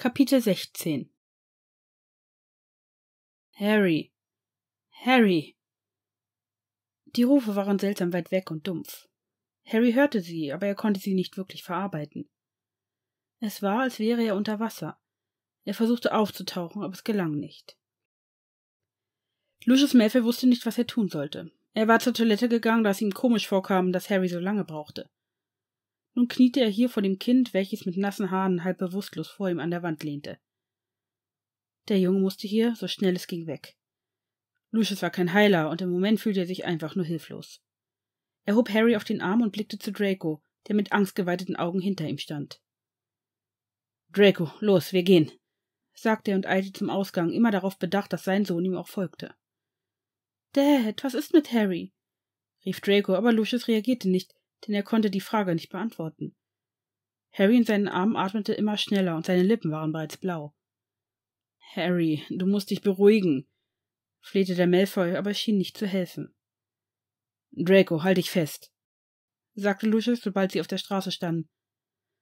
Kapitel 16 Harry. Harry. Die Rufe waren seltsam weit weg und dumpf. Harry hörte sie, aber er konnte sie nicht wirklich verarbeiten. Es war, als wäre er unter Wasser. Er versuchte aufzutauchen, aber es gelang nicht. Lucius Malfoy wusste nicht, was er tun sollte. Er war zur Toilette gegangen, da es ihm komisch vorkam, dass Harry so lange brauchte. Nun kniete er hier vor dem Kind, welches mit nassen Haaren halb bewusstlos vor ihm an der Wand lehnte. Der Junge musste hier, so schnell es ging, weg. Lucius war kein Heiler, und im Moment fühlte er sich einfach nur hilflos. Er hob Harry auf den Arm und blickte zu Draco, der mit angstgeweiteten Augen hinter ihm stand. Draco, los, wir gehen, sagte er und eilte zum Ausgang, immer darauf bedacht, dass sein Sohn ihm auch folgte. Dad, was ist mit Harry? rief Draco, aber Lucius reagierte nicht, denn er konnte die Frage nicht beantworten. Harry in seinen Armen atmete immer schneller und seine Lippen waren bereits blau. Harry, du musst dich beruhigen, flehte der Malfoy, aber schien nicht zu helfen. Draco, halt dich fest, sagte Lucius, sobald sie auf der Straße standen.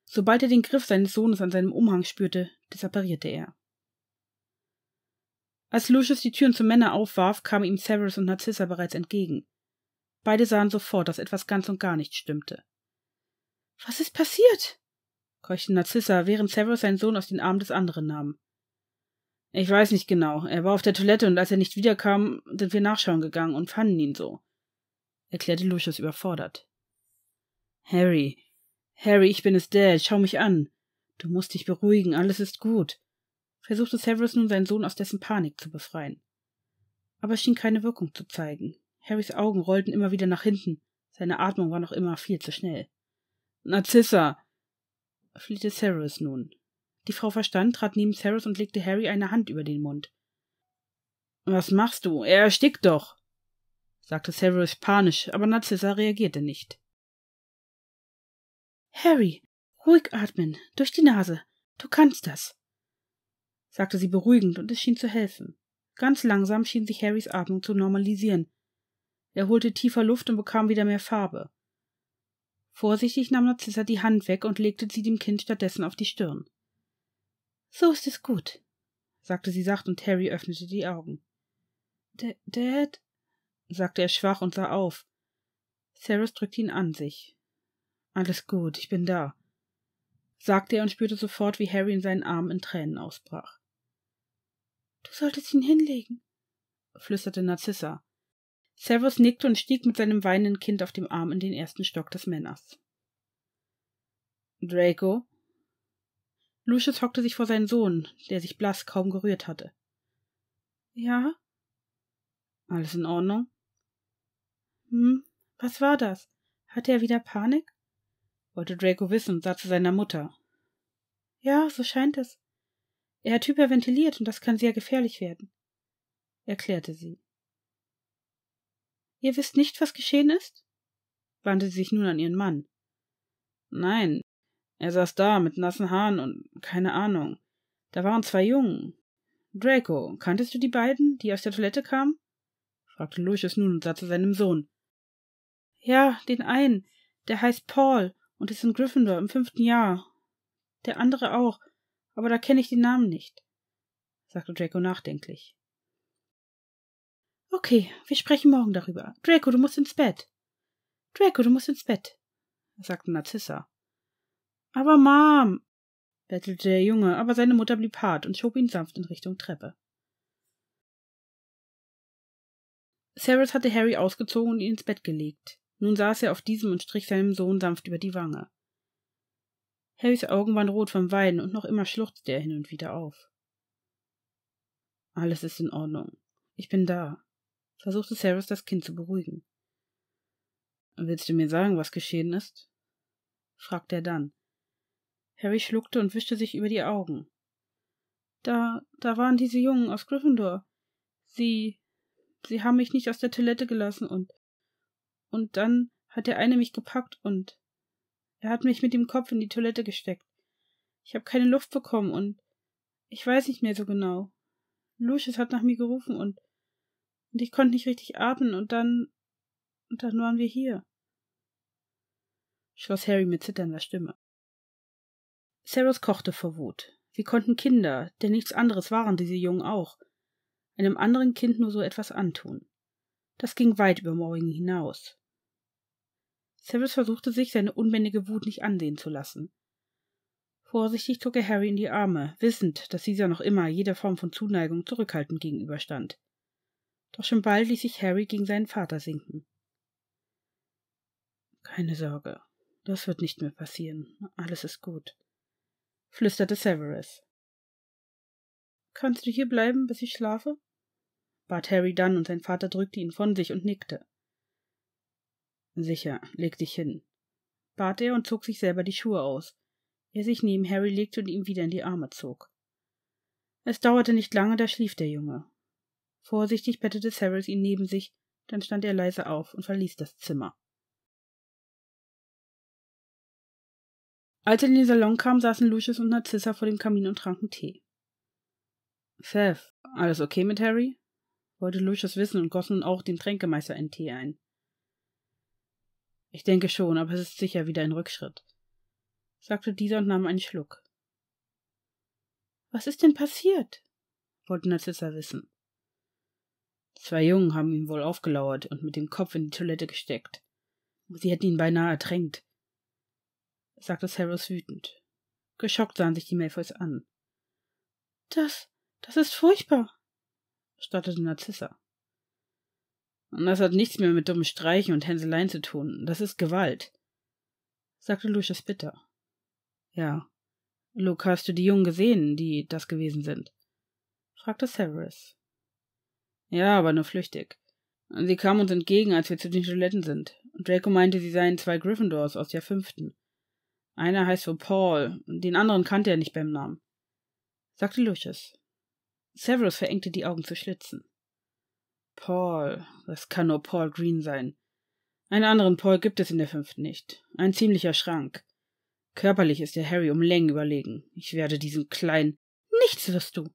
Sobald er den Griff seines Sohnes an seinem Umhang spürte, disapparierte er. Als Lucius die Türen zum Männer aufwarf, kamen ihm Severus und Narcissa bereits entgegen. Beide sahen sofort, dass etwas ganz und gar nicht stimmte. Was ist passiert? keuchte Narzissa, während Severus seinen Sohn aus den Armen des anderen nahm. Ich weiß nicht genau. Er war auf der Toilette und als er nicht wiederkam, sind wir nachschauen gegangen und fanden ihn so, erklärte Lucius überfordert. Harry, Harry, ich bin es, Dad. Schau mich an. Du musst dich beruhigen. Alles ist gut. Versuchte Severus nun, seinen Sohn aus dessen Panik zu befreien. Aber es schien keine Wirkung zu zeigen. Harrys Augen rollten immer wieder nach hinten. Seine Atmung war noch immer viel zu schnell. Narzissa! flehte Cyrus nun. Die Frau verstand, trat neben Cyrus und legte Harry eine Hand über den Mund. Was machst du? Er erstickt doch! sagte Cyrus panisch, aber Narzissa reagierte nicht. Harry, ruhig atmen, durch die Nase. Du kannst das, sagte sie beruhigend, und es schien zu helfen. Ganz langsam schien sich Harrys Atmung zu normalisieren, er holte tiefer Luft und bekam wieder mehr Farbe. Vorsichtig nahm Narzissa die Hand weg und legte sie dem Kind stattdessen auf die Stirn. So ist es gut, sagte sie sacht und Harry öffnete die Augen. D Dad, sagte er schwach und sah auf. Sarah drückte ihn an sich. Alles gut, ich bin da, sagte er und spürte sofort, wie Harry in seinen Armen in Tränen ausbrach. Du solltest ihn hinlegen, flüsterte Narzissa. Servus nickte und stieg mit seinem weinenden Kind auf dem Arm in den ersten Stock des Männers. Draco? Lucius hockte sich vor seinen Sohn, der sich blass kaum gerührt hatte. Ja? Alles in Ordnung? Hm, was war das? Hatte er wieder Panik? wollte Draco wissen und sah zu seiner Mutter. Ja, so scheint es. Er hat hyperventiliert und das kann sehr gefährlich werden, erklärte sie. Ihr wisst nicht, was geschehen ist? wandte sie sich nun an ihren Mann. Nein, er saß da mit nassen Haaren und keine Ahnung. Da waren zwei Jungen. Draco, kanntest du die beiden, die aus der Toilette kamen? fragte Lucius nun und sah zu seinem Sohn. Ja, den einen, der heißt Paul und ist in Gryffindor im fünften Jahr. Der andere auch, aber da kenne ich den Namen nicht, sagte Draco nachdenklich. Okay, wir sprechen morgen darüber. Draco, du musst ins Bett. Draco, du musst ins Bett, sagte Narzissa. Aber Mom, bettelte der Junge, aber seine Mutter blieb hart und schob ihn sanft in Richtung Treppe. Ceres hatte Harry ausgezogen und ihn ins Bett gelegt. Nun saß er auf diesem und strich seinem Sohn sanft über die Wange. Harrys Augen waren rot vom Weinen und noch immer schluchzte er hin und wieder auf. Alles ist in Ordnung. Ich bin da, versuchte Cyrus das Kind zu beruhigen. Willst du mir sagen, was geschehen ist? fragte er dann. Harry schluckte und wischte sich über die Augen. Da, da waren diese Jungen aus Gryffindor. Sie, sie haben mich nicht aus der Toilette gelassen und, und dann hat der eine mich gepackt und er hat mich mit dem Kopf in die Toilette gesteckt. Ich habe keine Luft bekommen und ich weiß nicht mehr so genau. Lucius hat nach mir gerufen und und ich konnte nicht richtig atmen und dann. Und dann waren wir hier. Schloss Harry mit zitternder Stimme. Sarahs kochte vor Wut. Sie konnten Kinder, denn nichts anderes waren diese Jungen auch, einem anderen Kind nur so etwas antun. Das ging weit über Morgan hinaus. Severus versuchte sich, seine unbändige Wut nicht ansehen zu lassen. Vorsichtig zog er Harry in die Arme, wissend, dass dieser noch immer jeder Form von Zuneigung zurückhaltend gegenüberstand. Doch schon bald ließ sich Harry gegen seinen Vater sinken. Keine Sorge, das wird nicht mehr passieren. Alles ist gut, flüsterte Severus. Kannst du hier bleiben, bis ich schlafe? bat Harry dann, und sein Vater drückte ihn von sich und nickte. Sicher, leg dich hin, bat er und zog sich selber die Schuhe aus, er sich neben Harry legte und ihm wieder in die Arme zog. Es dauerte nicht lange, da schlief der Junge, Vorsichtig bettete Cyrus ihn neben sich, dann stand er leise auf und verließ das Zimmer. Als er in den Salon kam, saßen Lucius und Narzissa vor dem Kamin und tranken Tee. Seth, alles okay mit Harry? wollte Lucius wissen und goss nun auch dem Tränkemeister einen Tee ein. Ich denke schon, aber es ist sicher wieder ein Rückschritt, sagte dieser und nahm einen Schluck. Was ist denn passiert? wollte Narzissa wissen zwei Jungen haben ihn wohl aufgelauert und mit dem Kopf in die Toilette gesteckt. Sie hätten ihn beinahe ertränkt, sagte Cyrus wütend. Geschockt sahen sich die Malfoys an. Das, das ist furchtbar, stotterte Narzissa. Und das hat nichts mehr mit dummen Streichen und Hänseleien zu tun. Das ist Gewalt, sagte Lucius bitter. Ja. Luke, hast du die Jungen gesehen, die das gewesen sind? fragte Severus. Ja, aber nur flüchtig. Sie kam uns entgegen, als wir zu den Toiletten sind. Draco meinte, sie seien zwei Gryffindors aus der fünften. Einer heißt wohl Paul, den anderen kannte er nicht beim Namen. Sagte Lucius. Severus verengte die Augen zu Schlitzen. Paul, das kann nur Paul Green sein. Einen anderen Paul gibt es in der fünften nicht. Ein ziemlicher Schrank. Körperlich ist der Harry um Längen überlegen. Ich werde diesen kleinen. Nichts wirst du.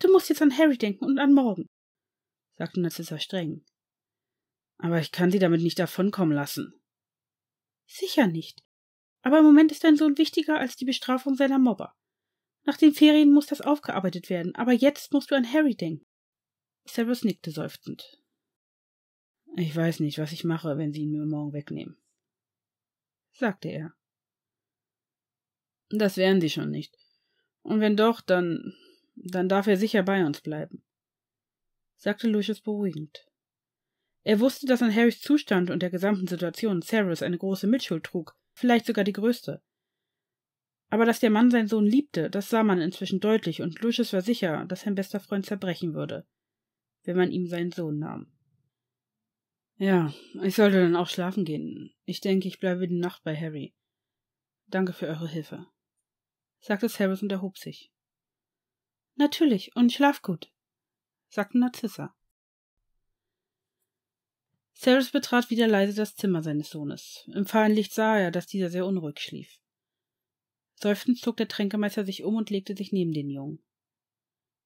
Du musst jetzt an Harry denken und an morgen sagte Narcissa streng. Aber ich kann sie damit nicht davonkommen lassen. Sicher nicht. Aber im Moment ist dein Sohn wichtiger als die Bestrafung seiner Mobber. Nach den Ferien muss das aufgearbeitet werden, aber jetzt musst du an Harry denken. Severus nickte seufzend. Ich weiß nicht, was ich mache, wenn sie ihn mir morgen wegnehmen, sagte er. Das werden sie schon nicht. Und wenn doch, dann dann darf er sicher bei uns bleiben sagte Lucius beruhigend. Er wusste, dass an Harrys Zustand und der gesamten Situation Cyrus eine große Mitschuld trug, vielleicht sogar die größte. Aber dass der Mann seinen Sohn liebte, das sah man inzwischen deutlich, und Lucius war sicher, dass sein bester Freund zerbrechen würde, wenn man ihm seinen Sohn nahm. Ja, ich sollte dann auch schlafen gehen. Ich denke, ich bleibe die Nacht bei Harry. Danke für eure Hilfe, sagte Cyrus und erhob sich. Natürlich, und schlaf gut, sagte Narzissa. Cyrus betrat wieder leise das Zimmer seines Sohnes. Im fahlen Licht sah er, dass dieser sehr unruhig schlief. Seufzend zog der Tränkemeister sich um und legte sich neben den Jungen.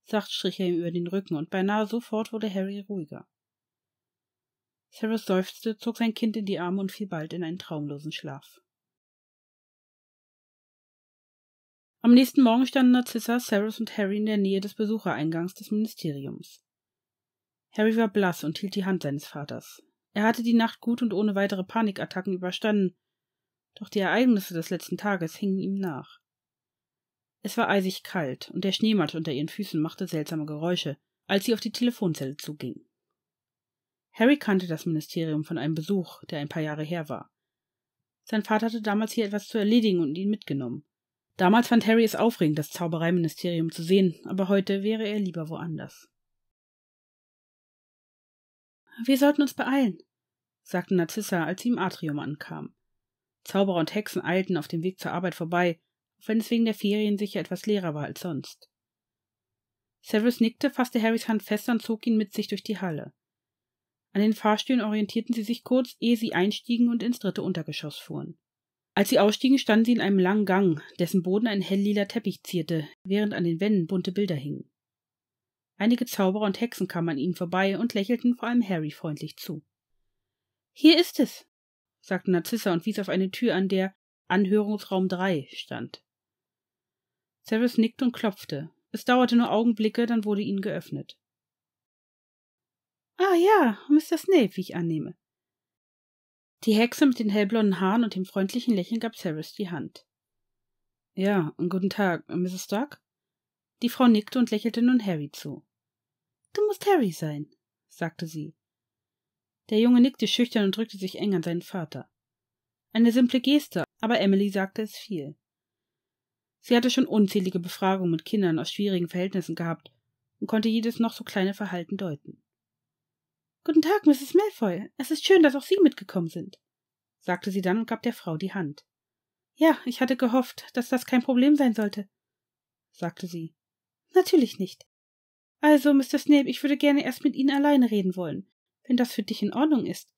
Sacht strich er ihm über den Rücken, und beinahe sofort wurde Harry ruhiger. Cyrus seufzte, zog sein Kind in die Arme und fiel bald in einen traumlosen Schlaf. Am nächsten Morgen standen Narzissa, Cyrus und Harry in der Nähe des Besuchereingangs des Ministeriums. Harry war blass und hielt die Hand seines Vaters. Er hatte die Nacht gut und ohne weitere Panikattacken überstanden, doch die Ereignisse des letzten Tages hingen ihm nach. Es war eisig kalt und der Schneematsch unter ihren Füßen machte seltsame Geräusche, als sie auf die Telefonzelle zuging. Harry kannte das Ministerium von einem Besuch, der ein paar Jahre her war. Sein Vater hatte damals hier etwas zu erledigen und ihn mitgenommen. Damals fand Harry es aufregend, das Zaubereiministerium zu sehen, aber heute wäre er lieber woanders. Wir sollten uns beeilen, sagte Narzissa, als sie im Atrium ankam. Zauberer und Hexen eilten auf dem Weg zur Arbeit vorbei, auch wenn es wegen der Ferien sicher etwas leerer war als sonst. Severus nickte, fasste Harrys Hand fester und zog ihn mit sich durch die Halle. An den Fahrstühlen orientierten sie sich kurz, ehe sie einstiegen und ins dritte Untergeschoss fuhren. Als sie ausstiegen, standen sie in einem langen Gang, dessen Boden ein helllila Teppich zierte, während an den Wänden bunte Bilder hingen. Einige Zauberer und Hexen kamen an ihnen vorbei und lächelten vor allem Harry freundlich zu. Hier ist es, sagte Narzissa und wies auf eine Tür an, der Anhörungsraum 3 stand. Severus nickte und klopfte. Es dauerte nur Augenblicke, dann wurde ihnen geöffnet. Ah ja, Mr. Snape, wie ich annehme. Die Hexe mit den hellblonden Haaren und dem freundlichen Lächeln gab Cyrus die Hand. Ja, guten Tag, Mrs. Stark. Die Frau nickte und lächelte nun Harry zu. Du musst Harry sein, sagte sie. Der Junge nickte schüchtern und drückte sich eng an seinen Vater. Eine simple Geste, aber Emily sagte es viel. Sie hatte schon unzählige Befragungen mit Kindern aus schwierigen Verhältnissen gehabt und konnte jedes noch so kleine Verhalten deuten. Guten Tag, Mrs. Malfoy. Es ist schön, dass auch Sie mitgekommen sind, sagte sie dann und gab der Frau die Hand. Ja, ich hatte gehofft, dass das kein Problem sein sollte, sagte sie. Natürlich nicht. Also, Mr. Snape, ich würde gerne erst mit Ihnen alleine reden wollen, wenn das für dich in Ordnung ist,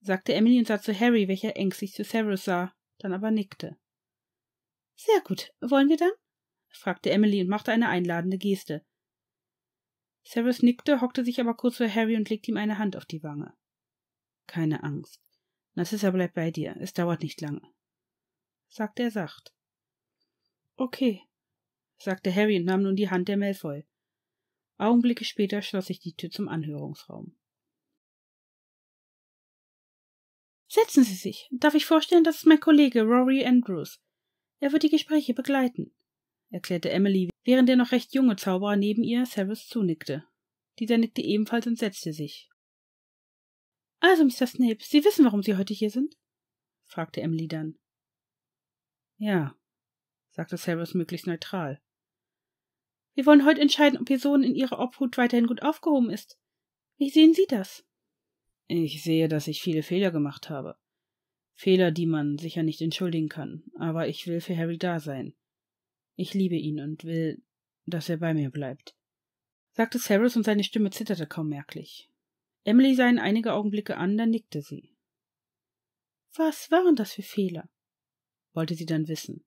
sagte Emily und sah zu Harry, welcher ängstlich zu Severus sah, dann aber nickte. Sehr gut. Wollen wir dann? fragte Emily und machte eine einladende Geste. Cyrus nickte, hockte sich aber kurz vor Harry und legte ihm eine Hand auf die Wange. Keine Angst. Narcissa bleibt bei dir. Es dauert nicht lange. sagte er sacht. Okay, sagte Harry und nahm nun die Hand der Malfoy. Augenblicke später schloss sich die Tür zum Anhörungsraum. Setzen Sie sich. Darf ich vorstellen, das ist mein Kollege Rory Andrews. Er wird die Gespräche begleiten, erklärte Emily während der noch recht junge Zauberer neben ihr Severus zunickte. Dieser nickte ebenfalls und setzte sich. Also, Mr. Snape, Sie wissen, warum Sie heute hier sind? fragte Emily dann. Ja, sagte Severus möglichst neutral. Wir wollen heute entscheiden, ob Ihr Sohn in Ihrer Obhut weiterhin gut aufgehoben ist. Wie sehen Sie das? Ich sehe, dass ich viele Fehler gemacht habe. Fehler, die man sicher nicht entschuldigen kann, aber ich will für Harry da sein. Ich liebe ihn und will, dass er bei mir bleibt, sagte Cyrus und seine Stimme zitterte kaum merklich. Emily sah ihn einige Augenblicke an, dann nickte sie. Was waren das für Fehler? wollte sie dann wissen.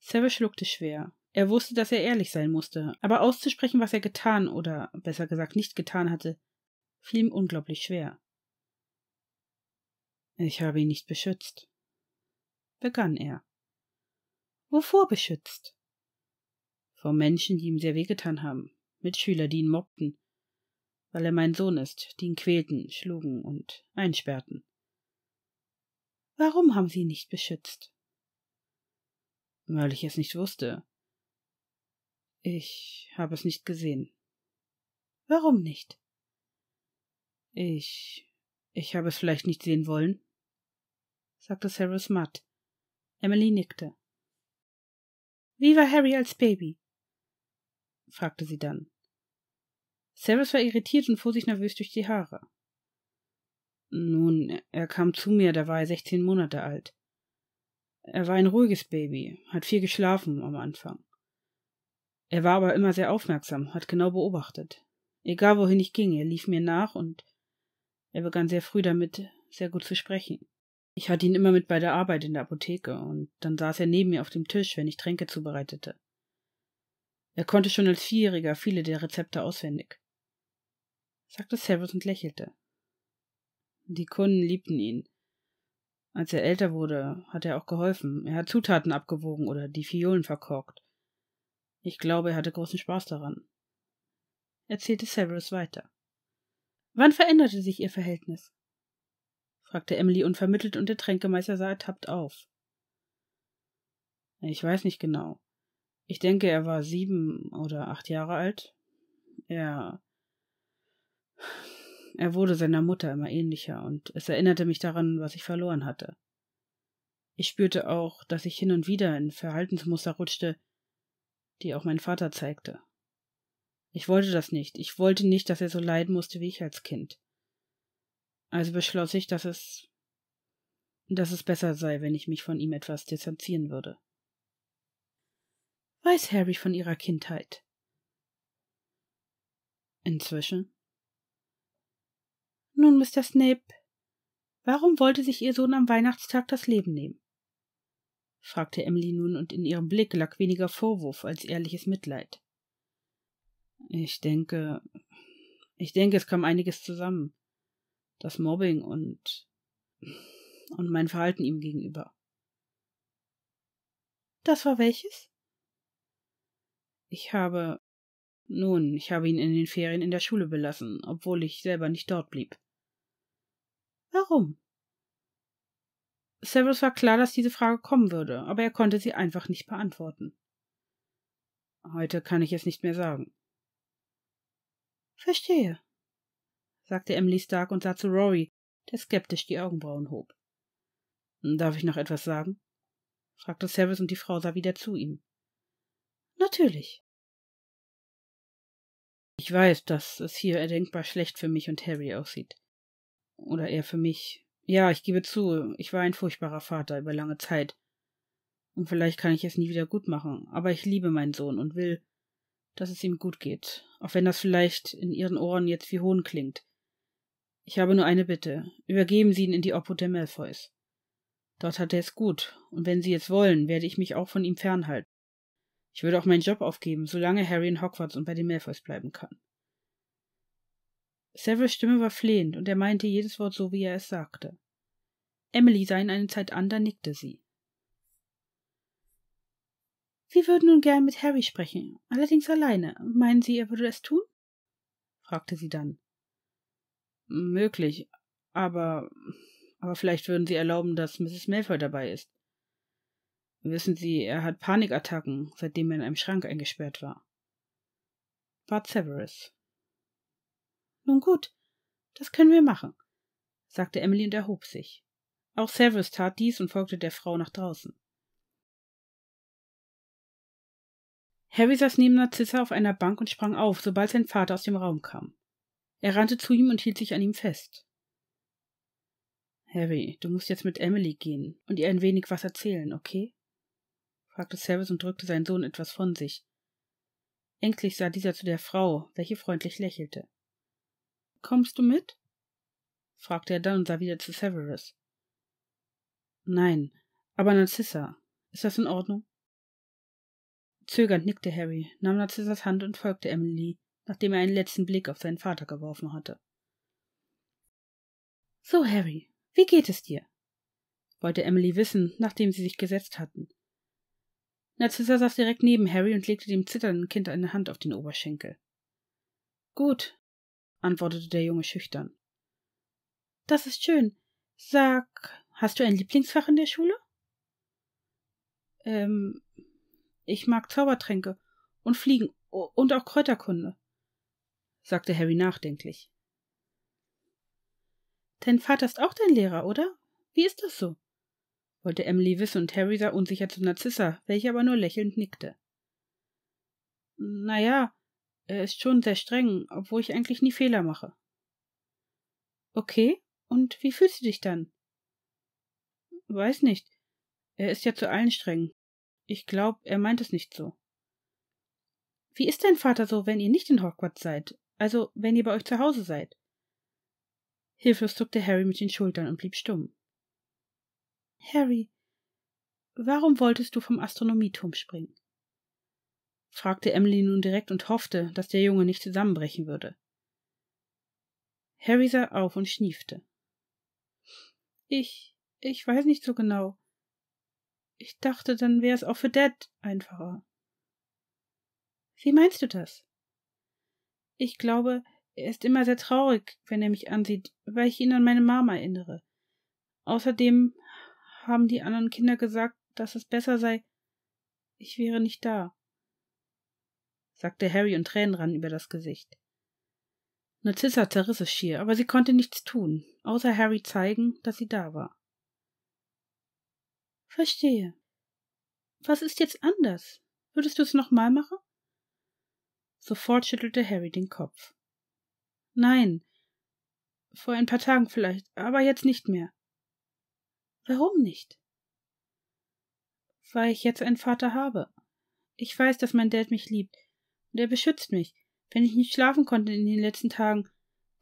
Cyrus schluckte schwer. Er wusste, dass er ehrlich sein musste, aber auszusprechen, was er getan oder besser gesagt nicht getan hatte, fiel ihm unglaublich schwer. Ich habe ihn nicht beschützt, begann er. Wovor beschützt? Vor Menschen, die ihm sehr wehgetan haben, Mitschüler, die ihn mobbten, weil er mein Sohn ist, die ihn quälten, schlugen und einsperrten. Warum haben sie ihn nicht beschützt? Weil ich es nicht wusste. Ich habe es nicht gesehen. Warum nicht? Ich. ich habe es vielleicht nicht sehen wollen, sagte Cyrus matt. Emily nickte. Wie war Harry als Baby? fragte sie dann. Severus war irritiert und fuhr sich nervös durch die Haare. Nun, er kam zu mir, da war er sechzehn Monate alt. Er war ein ruhiges Baby, hat viel geschlafen am Anfang. Er war aber immer sehr aufmerksam, hat genau beobachtet. Egal wohin ich ging, er lief mir nach und er begann sehr früh damit, sehr gut zu sprechen. Ich hatte ihn immer mit bei der Arbeit in der Apotheke und dann saß er neben mir auf dem Tisch, wenn ich Tränke zubereitete. Er konnte schon als Vierjähriger viele der Rezepte auswendig, sagte Severus und lächelte. Die Kunden liebten ihn. Als er älter wurde, hat er auch geholfen. Er hat Zutaten abgewogen oder die Fiolen verkorkt. Ich glaube, er hatte großen Spaß daran. Erzählte Severus weiter. Wann veränderte sich ihr Verhältnis? fragte Emily unvermittelt und der Tränkemeister sah ertappt auf. Ich weiß nicht genau. Ich denke, er war sieben oder acht Jahre alt. Er. Er wurde seiner Mutter immer ähnlicher und es erinnerte mich daran, was ich verloren hatte. Ich spürte auch, dass ich hin und wieder in Verhaltensmuster rutschte, die auch mein Vater zeigte. Ich wollte das nicht. Ich wollte nicht, dass er so leiden musste wie ich als Kind. Also beschloss ich, dass es dass es besser sei, wenn ich mich von ihm etwas distanzieren würde. Weiß Harry von ihrer Kindheit? Inzwischen? Nun, Mr. Snape, warum wollte sich Ihr Sohn am Weihnachtstag das Leben nehmen? fragte Emily nun, und in ihrem Blick lag weniger Vorwurf als ehrliches Mitleid. Ich denke, ich denke, es kam einiges zusammen das Mobbing und, und mein Verhalten ihm gegenüber. Das war welches? Ich habe. Nun, ich habe ihn in den Ferien in der Schule belassen, obwohl ich selber nicht dort blieb. Warum? Severus war klar, dass diese Frage kommen würde, aber er konnte sie einfach nicht beantworten. Heute kann ich es nicht mehr sagen. Verstehe sagte Emily Stark und sah zu Rory, der skeptisch die Augenbrauen hob. Hm, darf ich noch etwas sagen? fragte Service und die Frau sah wieder zu ihm. Natürlich. Ich weiß, dass es hier erdenkbar schlecht für mich und Harry aussieht. Oder eher für mich. Ja, ich gebe zu, ich war ein furchtbarer Vater über lange Zeit. Und vielleicht kann ich es nie wieder gut machen, aber ich liebe meinen Sohn und will, dass es ihm gut geht, auch wenn das vielleicht in ihren Ohren jetzt wie Hohn klingt. Ich habe nur eine Bitte. Übergeben Sie ihn in die Obhut der Malfoys. Dort hat er es gut, und wenn Sie es wollen, werde ich mich auch von ihm fernhalten. Ich würde auch meinen Job aufgeben, solange Harry in Hogwarts und bei den Malfoys bleiben kann. Severus Stimme war flehend, und er meinte jedes Wort so, wie er es sagte. Emily sah ihn eine Zeit an, da nickte sie. Sie würden nun gern mit Harry sprechen, allerdings alleine. Meinen Sie, er würde es tun? fragte sie dann. Möglich, aber aber vielleicht würden sie erlauben, dass Mrs. Malfoy dabei ist. Wissen Sie, er hat Panikattacken, seitdem er in einem Schrank eingesperrt war. Bart Severus. Nun gut, das können wir machen, sagte Emily und erhob sich. Auch Severus tat dies und folgte der Frau nach draußen. Harry saß neben Narzissa auf einer Bank und sprang auf, sobald sein Vater aus dem Raum kam. Er rannte zu ihm und hielt sich an ihm fest. Harry, du musst jetzt mit Emily gehen und ihr ein wenig was erzählen, okay? fragte Severus und drückte seinen Sohn etwas von sich. Ängstlich sah dieser zu der Frau, welche freundlich lächelte. Kommst du mit? fragte er dann und sah wieder zu Severus. Nein, aber Narcissa, ist das in Ordnung? Zögernd nickte Harry, nahm Narcissas Hand und folgte Emily, nachdem er einen letzten Blick auf seinen Vater geworfen hatte. So, Harry, wie geht es dir? wollte Emily wissen, nachdem sie sich gesetzt hatten. Narcissa saß direkt neben Harry und legte dem zitternden Kind eine Hand auf den Oberschenkel. Gut, antwortete der Junge schüchtern. Das ist schön. Sag, hast du ein Lieblingsfach in der Schule? Ähm, ich mag Zaubertränke und Fliegen und auch Kräuterkunde sagte Harry nachdenklich. Dein Vater ist auch dein Lehrer, oder? Wie ist das so? wollte Emily wissen, und Harry sah unsicher zu Narzissa, welche aber nur lächelnd nickte. Na ja, er ist schon sehr streng, obwohl ich eigentlich nie Fehler mache. Okay, und wie fühlst du dich dann? Weiß nicht. Er ist ja zu allen streng. Ich glaube, er meint es nicht so. Wie ist dein Vater so, wenn ihr nicht in Hogwarts seid? Also, wenn ihr bei euch zu Hause seid. Hilflos zuckte Harry mit den Schultern und blieb stumm. Harry, warum wolltest du vom Astronomieturm springen? fragte Emily nun direkt und hoffte, dass der Junge nicht zusammenbrechen würde. Harry sah auf und schniefte. Ich, ich weiß nicht so genau. Ich dachte, dann wäre es auch für Dad einfacher. Wie meinst du das? Ich glaube, er ist immer sehr traurig, wenn er mich ansieht, weil ich ihn an meine Mama erinnere. Außerdem haben die anderen Kinder gesagt, dass es besser sei, ich wäre nicht da, sagte Harry und Tränen ran über das Gesicht. Narcissa zerriss es schier, aber sie konnte nichts tun, außer Harry zeigen, dass sie da war. Verstehe. Was ist jetzt anders? Würdest du es nochmal machen? Sofort schüttelte Harry den Kopf. Nein. Vor ein paar Tagen vielleicht, aber jetzt nicht mehr. Warum nicht? Weil ich jetzt einen Vater habe. Ich weiß, dass mein Dad mich liebt. Und er beschützt mich. Wenn ich nicht schlafen konnte in den letzten Tagen,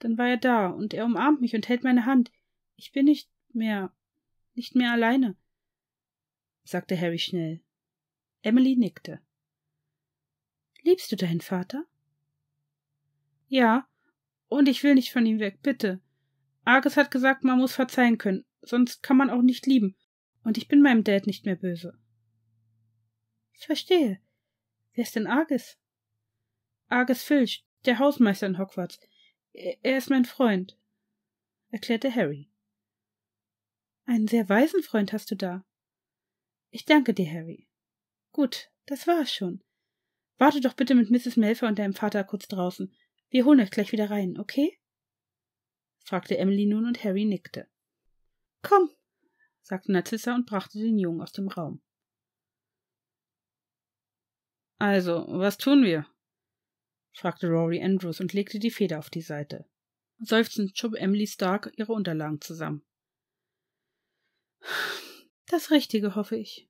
dann war er da und er umarmt mich und hält meine Hand. Ich bin nicht mehr, nicht mehr alleine, sagte Harry schnell. Emily nickte. Liebst du deinen Vater? Ja, und ich will nicht von ihm weg, bitte. Argus hat gesagt, man muss verzeihen können, sonst kann man auch nicht lieben, und ich bin meinem Dad nicht mehr böse. Ich verstehe. Wer ist denn Argus? Argus Filch, der Hausmeister in Hogwarts. Er ist mein Freund, erklärte Harry. Einen sehr weisen Freund hast du da. Ich danke dir, Harry. Gut, das war's schon. Warte doch bitte mit Mrs. Melfer und deinem Vater kurz draußen. Wir holen euch gleich wieder rein, okay? fragte Emily nun und Harry nickte. Komm, sagte Narzissa und brachte den Jungen aus dem Raum. Also, was tun wir? fragte Rory Andrews und legte die Feder auf die Seite. Seufzend schob Emily Stark ihre Unterlagen zusammen. Das Richtige, hoffe ich,